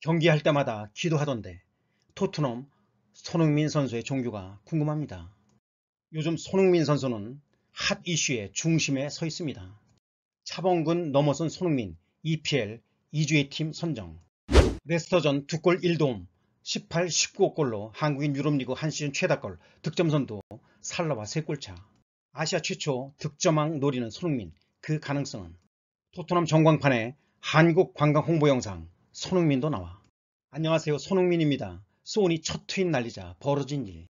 경기할 때마다 기도하던데 토트넘 손흥민 선수의 종교가 궁금합니다. 요즘 손흥민 선수는 핫 이슈의 중심에 서 있습니다. 차범근 넘어선 손흥민 EPL 2주의 팀 선정 레스터전 2골 1도움 18, 19골로 한국인 유럽리그 한 시즌 최다골 득점선도 살라와 3골차 아시아 최초 득점왕 노리는 손흥민 그 가능성은 토트넘 전광판에 한국 관광 홍보 영상 손흥민도 나와. 안녕하세요 손흥민입니다. 소원이첫 트윗 날리자 벌어진 일.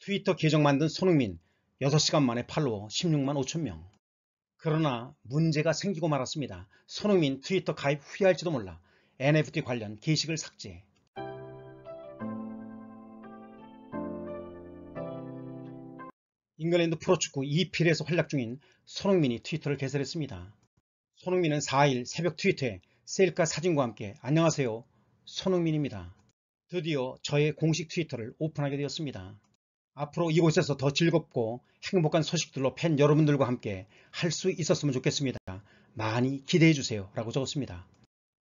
트위터 계정 만든 손흥민 6시간 만에 팔로워 16만 5천 명. 그러나 문제가 생기고 말았습니다. 손흥민 트위터 가입 후회할지도 몰라 NFT 관련 게시글 삭제. 잉글랜드 프로축구 e p l 에서 활약 중인 손흥민이 트위터를 개설했습니다. 손흥민은 4일 새벽 트위터에 셀카 사진과 함께 안녕하세요 손흥민입니다. 드디어 저의 공식 트위터를 오픈하게 되었습니다. 앞으로 이곳에서 더 즐겁고 행복한 소식들로 팬 여러분들과 함께 할 수 있었으면 좋겠습니다. 많이 기대해주세요 라고 적었습니다.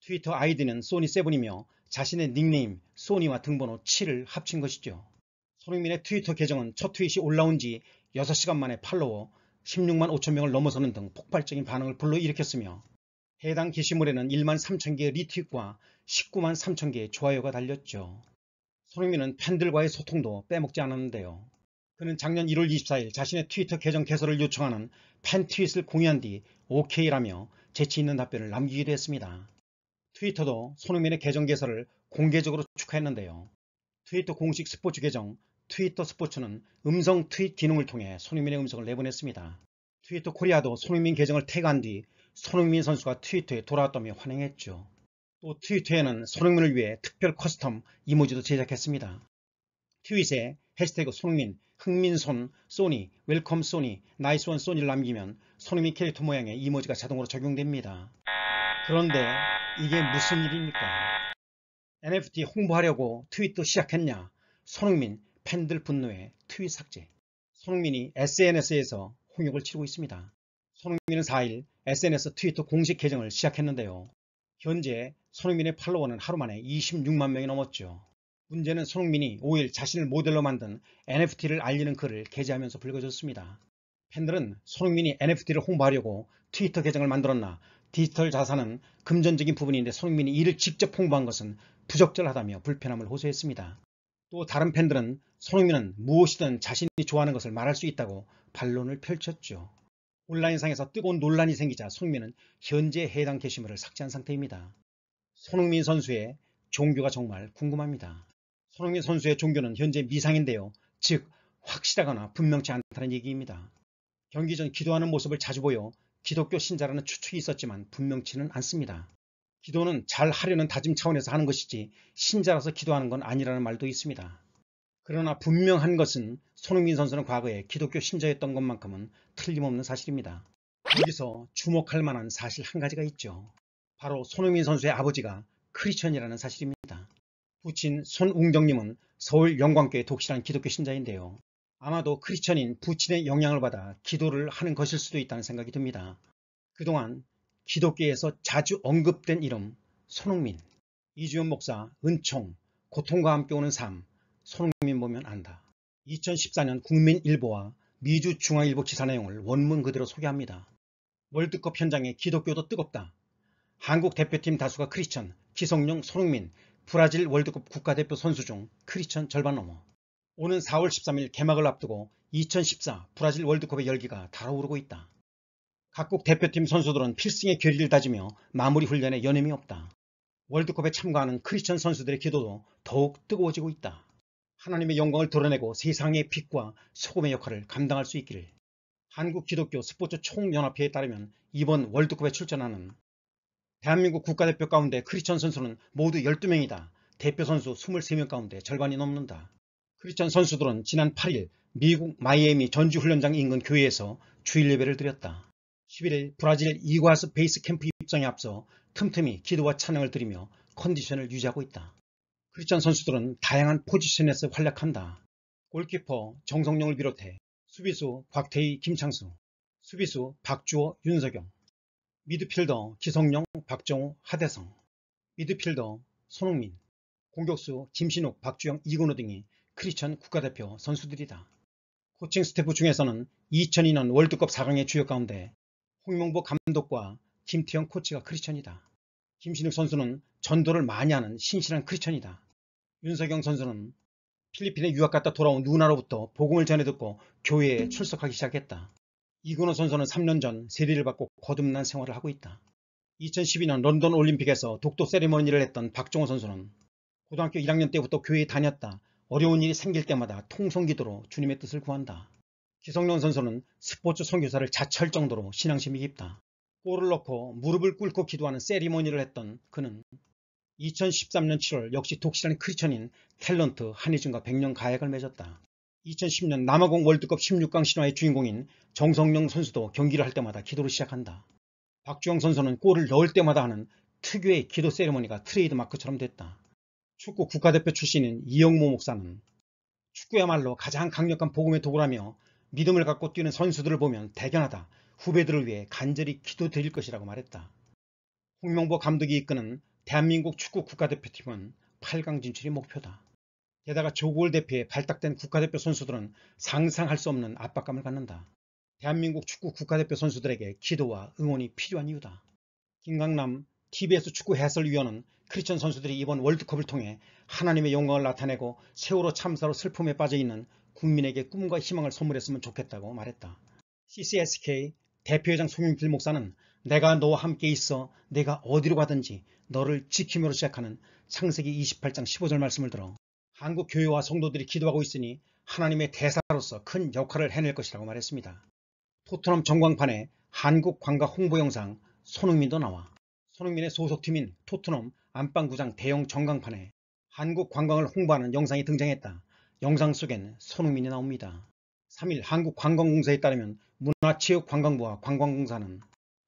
트위터 아이디는 소니7이며 자신의 닉네임 소니와 등번호 7을 합친 것이죠. 손흥민의 트위터 계정은 첫 트윗이 올라온 지 6시간 만에 팔로워 16만 5천 명을 넘어서는 등 폭발적인 반응을 불러일으켰으며 해당 게시물에는 1만 3천 개의 리트윗과 19만 3천 개의 좋아요가 달렸죠. 손흥민은 팬들과의 소통도 빼먹지 않았는데요. 그는 작년 1월 24일 자신의 트위터 계정 개설을 요청하는 팬 트윗을 공유한 뒤 OK라며 재치 있는 답변을 남기기도 했습니다. 트위터도 손흥민의 계정 개설을 공개적으로 축하했는데요. 트위터 공식 스포츠 계정 트위터 스포츠는 음성 트윗 기능을 통해 손흥민의 음성을 내보냈습니다. 트위터 코리아도 손흥민 계정을 태그한 뒤 손흥민 선수가 트위터에 돌아왔다며 환영했죠. 또 트위터에는 손흥민을 위해 특별 커스텀 이모지도 제작했습니다. 트윗에 해시태그 손흥민, 흥민손, 소니, 웰컴 소니, 나이스원 소니를 남기면 손흥민 캐릭터 모양의 이모지가 자동으로 적용됩니다. 그런데 이게 무슨 일입니까? NFT 홍보하려고 트윗도 시작했냐? 손흥민 팬들 분노에 트윗 삭제. 손흥민이 SNS에서 홍역을 치르고 있습니다. 손흥민은 4일 SNS 트위터 공식 계정을 시작했는데요. 현재 손흥민의 팔로워는 하루 만에 26만 명이 넘었죠. 문제는 손흥민이 5일 자신을 모델로 만든 NFT를 알리는 글을 게재하면서 불거졌습니다. 팬들은 손흥민이 NFT를 홍보하려고 트위터 계정을 만들었나 디지털 자산은 금전적인 부분인데 손흥민이 이를 직접 홍보한 것은 부적절하다며 불편함을 호소했습니다. 또 다른 팬들은 손흥민은 무엇이든 자신이 좋아하는 것을 말할 수 있다고 반론을 펼쳤죠. 온라인상에서 뜨거운 논란이 생기자 손흥민은 현재 해당 게시물을 삭제한 상태입니다. 손흥민 선수의 종교가 정말 궁금합니다. 손흥민 선수의 종교는 현재 미상인데요. 즉 확실하거나 분명치 않다는 얘기입니다. 경기 전 기도하는 모습을 자주 보여 기독교 신자라는 추측이 있었지만 분명치는 않습니다. 기도는 잘 하려는 다짐 차원에서 하는 것이지 신자라서 기도하는 건 아니라는 말도 있습니다. 그러나 분명한 것은 손흥민 선수는 과거에 기독교 신자였던 것만큼은 틀림없는 사실입니다. 여기서 주목할 만한 사실 한 가지가 있죠. 바로 손흥민 선수의 아버지가 크리스천이라는 사실입니다. 부친 손웅정님은 서울 영광교회 독실한 기독교 신자인데요. 아마도 크리스천인 부친의 영향을 받아 기도를 하는 것일 수도 있다는 생각이 듭니다. 그동안 기독교에서 자주 언급된 이름 손흥민, 이주연 목사, 은총, 고통과 함께 오는 삶, 손흥민 보면 안다. 2014년 국민일보와 미주중앙일보 기사 내용을 원문 그대로 소개합니다. 월드컵 현장에 기독교도 뜨겁다. 한국 대표팀 다수가 크리스천, 기성용, 손흥민, 브라질 월드컵 국가대표 선수 중 크리스천 절반 넘어. 오는 4월 13일 개막을 앞두고 2014 브라질 월드컵의 열기가 달아오르고 있다. 각국 대표팀 선수들은 필승의 결의를 다지며 마무리 훈련에 여념이 없다. 월드컵에 참가하는 크리스천 선수들의 기도도 더욱 뜨거워지고 있다. 하나님의 영광을 드러내고 세상의 빛과 소금의 역할을 감당할 수 있기를 한국 기독교 스포츠 총연합회에 따르면 이번 월드컵에 출전하는 대한민국 국가대표 가운데 크리스천 선수는 모두 12명이다. 대표 선수 23명 가운데 절반이 넘는다. 크리스천 선수들은 지난 8일 미국 마이애미 전주훈련장 인근 교회에서 주일 예배를 드렸다. 11일 브라질 이과스 베이스 캠프 입장에 앞서 틈틈이 기도와 찬양을 드리며 컨디션을 유지하고 있다. 크리스찬 선수들은 다양한 포지션에서 활약한다. 골키퍼 정성룡을 비롯해 수비수 곽태희 김창수, 수비수 박주호 윤석영, 미드필더 기성용 박정우 하대성, 미드필더 손흥민, 공격수 김신욱 박주영 이근호 등이 크리스천 국가대표 선수들이다. 코칭 스태프 중에서는 2002년 월드컵 4강의 주역 가운데 홍명보 감독과 김태형 코치가 크리스천이다. 김신욱 선수는 전도를 많이 하는 신실한 크리스천이다. 윤석영 선수는 필리핀에 유학 갔다 돌아온 누나로부터 복음을 전해 듣고 교회에 출석하기 시작했다. 이근호 선수는 3년 전 세리를 받고 거듭난 생활을 하고 있다. 2012년 런던 올림픽에서 독도 세리머니를 했던 박종호 선수는 고등학교 1학년 때부터 교회에 다녔다. 어려운 일이 생길 때마다 통성기도로 주님의 뜻을 구한다. 기성용 선수는 스포츠 선교사를 자처할 정도로 신앙심이 깊다. 골을 넣고 무릎을 꿇고 기도하는 세리머니를 했던 그는 2013년 7월 역시 독실한 크리천인 탤런트 한희준과 백년 가약을 맺었다. 2010년 남아공 월드컵 16강 신화의 주인공인 정성영 선수도 경기를 할 때마다 기도를 시작한다. 박주영 선수는 골을 넣을 때마다 하는 특유의 기도 세리머니가 트레이드마크처럼 됐다. 축구 국가대표 출신인 이영모 목사는 축구야말로 가장 강력한 복음의 도구라며 믿음을 갖고 뛰는 선수들을 보면 대견하다. 후배들을 위해 간절히 기도드릴 것이라고 말했다. 홍명보 감독이 이끄는 대한민국 축구 국가대표팀은 8강 진출이 목표다. 게다가 조골 대표의 발탁된 국가대표 선수들은 상상할 수 없는 압박감을 갖는다 대한민국 축구 국가대표 선수들에게 기도와 응원이 필요한 이유다. 김강남 TBS 축구 해설위원은 크리스천 선수들이 이번 월드컵을 통해 하나님의 영광을 나타내고 세월호 참사로 슬픔에 빠져있는 국민에게 꿈과 희망을 선물했으면 좋겠다고 말했다. CCSK 대표회장 송윤필 목사는 내가 너와 함께 있어 내가 어디로 가든지 너를 지킴으로 시작하는 창세기 28장 15절 말씀을 들어 한국 교회와 성도들이 기도하고 있으니 하나님의 대사로서 큰 역할을 해낼 것이라고 말했습니다. 토트넘 전광판에 한국 관광 홍보 영상 손흥민도 나와 손흥민의 소속팀인 토트넘 안방구장 대형 전광판에 한국 관광을 홍보하는 영상이 등장했다. 영상 속엔 손흥민이 나옵니다. 3일 한국관광공사에 따르면 문화체육관광부와 관광공사는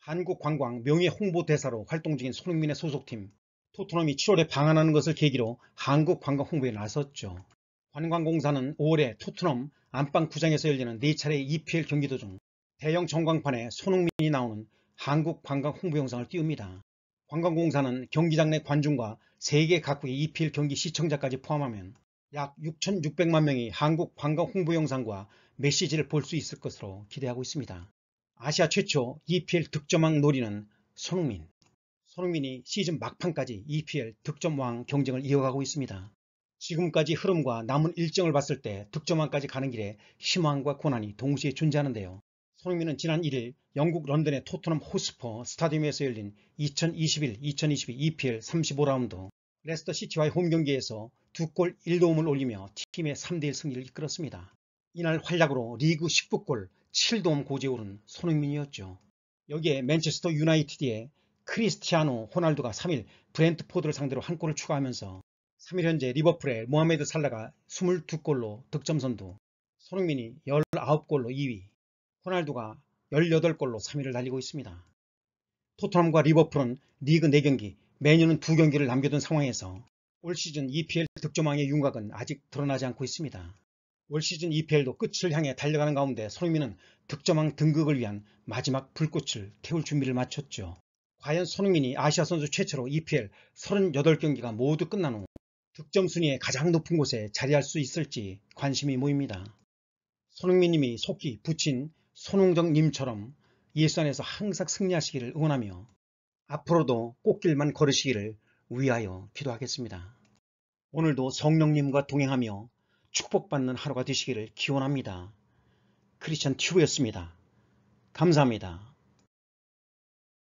한국관광 명예홍보대사로 활동 중인 손흥민의 소속팀 토트넘이 7월에 방한하는 것을 계기로 한국관광 홍보에 나섰죠. 관광공사는 올해 토트넘 안방구장에서 열리는 4차례 EPL 경기 도중 대형 전광판에 손흥민이 나오는 한국관광 홍보 영상을 띄웁니다. 관광공사는 경기장 내 관중과 세계 각국의 EPL 경기 시청자까지 포함하면 약 6,600만 명이 한국 관광 홍보 영상과 메시지를 볼 수 있을 것으로 기대하고 있습니다. 아시아 최초 EPL 득점왕 놀이는 손흥민. 손흥민이 시즌 막판까지 EPL 득점왕 경쟁을 이어가고 있습니다. 지금까지 흐름과 남은 일정을 봤을 때 득점왕까지 가는 길에 희망과 고난이 동시에 존재하는데요. 손흥민은 지난 1일 영국 런던의 토트넘 호스퍼 스타디움에서 열린 2021-2022 EPL 35라운드 레스터 시티와의 홈경기에서 두 골 1도움을 올리며 팀의 3대1 승리를 이끌었습니다. 이날 활약으로 리그 19골 7도움 고지 오른 손흥민이었죠. 여기에 맨체스터 유나이티드의 크리스티아노 호날두가 3일 브렌트포드를 상대로 한 골을 추가하면서 3일 현재 리버풀의 모하메드 살라가 22골로 득점선두, 손흥민이 19골로 2위, 호날두가 18골로 3위를 달리고 있습니다. 토트넘과 리버풀은 리그 4경기, 메뉴는 2경기를 남겨둔 상황에서 올 시즌 EPL 득점왕의 윤곽은 아직 드러나지 않고 있습니다. 올 시즌 e p l 도 끝을 향해 달려가는 가운데 손흥민은 득점왕 등극을 위한 마지막 불꽃을 태울 준비를 마쳤죠. 과연 손흥민이 아시아 선수 최초로 EPL 38경기가 모두 끝난 후 득점 순위의 가장 높은 곳에 자리할 수 있을지 관심이 모입니다. 손흥민님이 속히 붙인 손흥정님처럼 예선에서 항상 승리하시기를 응원하며 앞으로도 꽃길만 걸으시기를 위하여 기도하겠습니다. 오늘도 성령님과 동행하며 축복받는 하루가 되시기를 기원합니다. 크리스천 튜브였습니다. 감사합니다.